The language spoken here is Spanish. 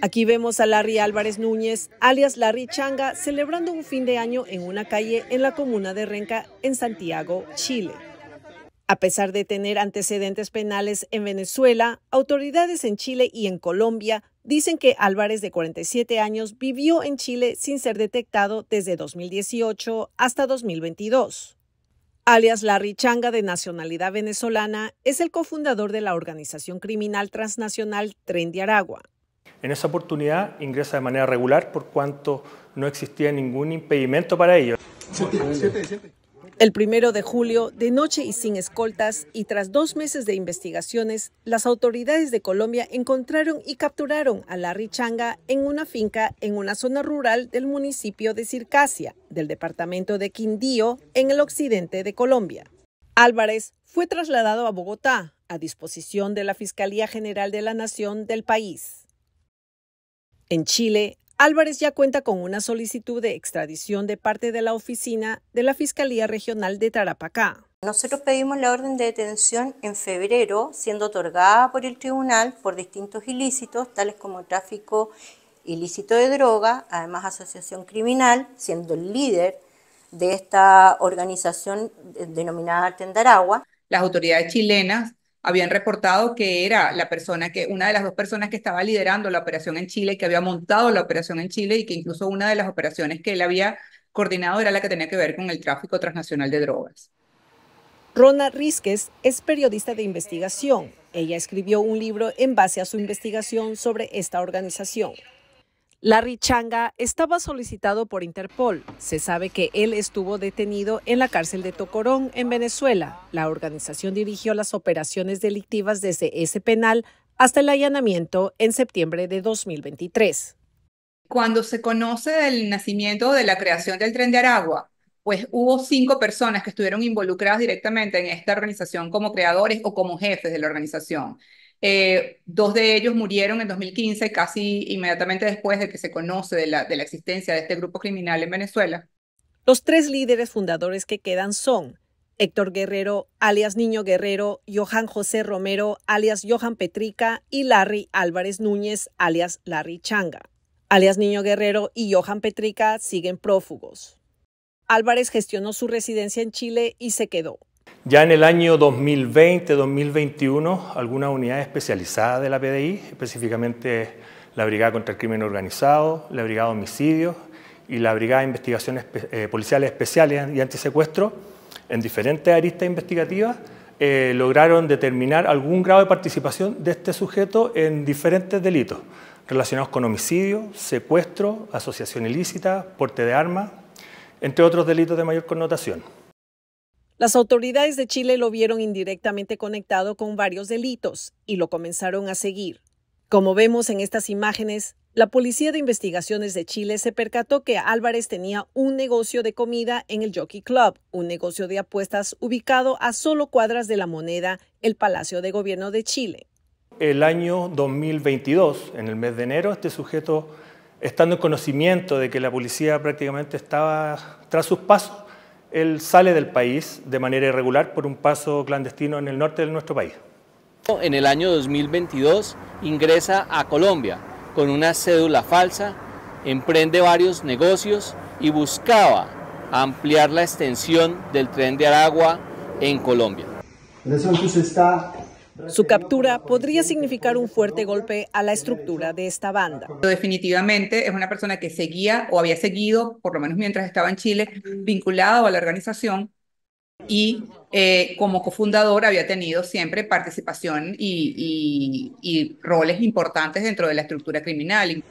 Aquí vemos a Larry Álvarez Núñez, alias Larry Changa, celebrando un fin de año en una calle en la comuna de Renca, en Santiago, Chile. A pesar de tener antecedentes penales en Venezuela, autoridades en Chile y en Colombia dicen que Álvarez, de 47 años, vivió en Chile sin ser detectado desde 2018 hasta 2022 alias Larry Changa de nacionalidad venezolana, es el cofundador de la organización criminal transnacional Tren de Aragua. En esa oportunidad ingresa de manera regular por cuanto no existía ningún impedimento para ello. El 1 de julio, de noche y sin escoltas, y tras dos meses de investigaciones, las autoridades de Colombia encontraron y capturaron a Larry Changa en una finca en una zona rural del municipio de Circasia, del departamento de Quindío, en el occidente de Colombia. Álvarez fue trasladado a Bogotá, a disposición de la Fiscalía General de la Nación del país. En Chile, Álvarez ya cuenta con una solicitud de extradición de parte de la oficina de la Fiscalía Regional de Tarapacá. Nosotros pedimos la orden de detención en febrero, siendo otorgada por el tribunal por distintos ilícitos, tales como tráfico ilícito de droga, además asociación criminal, siendo el líder de esta organización denominada Tendaragua. Las autoridades chilenas habían reportado que era la persona que, una de las dos personas que estaba liderando la operación en Chile, que había montado la operación en Chile y que incluso una de las operaciones que él había coordinado era la que tenía que ver con el tráfico transnacional de drogas. Rona Rizquez es periodista de investigación. Ella escribió un libro en base a su investigación sobre esta organización. Larry Changa estaba solicitado por Interpol. Se sabe que él estuvo detenido en la cárcel de Tocorón, en Venezuela. La organización dirigió las operaciones delictivas desde ese penal hasta el allanamiento en septiembre de 2023. Cuando se conoce del nacimiento de la creación del tren de Aragua, pues hubo cinco personas que estuvieron involucradas directamente en esta organización como creadores o como jefes de la organización. Eh, dos de ellos murieron en 2015, casi inmediatamente después de que se conoce de la, de la existencia de este grupo criminal en Venezuela. Los tres líderes fundadores que quedan son Héctor Guerrero, alias Niño Guerrero, Johan José Romero, alias Johan Petrica, y Larry Álvarez Núñez, alias Larry Changa. Alias Niño Guerrero y Johan Petrica siguen prófugos. Álvarez gestionó su residencia en Chile y se quedó. Ya en el año 2020-2021, algunas unidades especializadas de la PDI, específicamente la Brigada contra el Crimen Organizado, la Brigada de Homicidios y la Brigada de Investigaciones eh, Policiales Especiales y Antisecuestro, en diferentes aristas investigativas, eh, lograron determinar algún grado de participación de este sujeto en diferentes delitos relacionados con homicidio, secuestro, asociación ilícita, porte de armas, entre otros delitos de mayor connotación. Las autoridades de Chile lo vieron indirectamente conectado con varios delitos y lo comenzaron a seguir. Como vemos en estas imágenes, la Policía de Investigaciones de Chile se percató que Álvarez tenía un negocio de comida en el Jockey Club, un negocio de apuestas ubicado a solo cuadras de la moneda, el Palacio de Gobierno de Chile. El año 2022, en el mes de enero, este sujeto, estando en conocimiento de que la policía prácticamente estaba tras sus pasos, él sale del país de manera irregular por un paso clandestino en el norte de nuestro país. En el año 2022 ingresa a Colombia con una cédula falsa, emprende varios negocios y buscaba ampliar la extensión del tren de Aragua en Colombia. eso está su captura podría significar un fuerte golpe a la estructura de esta banda. Definitivamente es una persona que seguía o había seguido, por lo menos mientras estaba en Chile, vinculado a la organización y eh, como cofundador había tenido siempre participación y, y roles importantes dentro de la estructura criminal.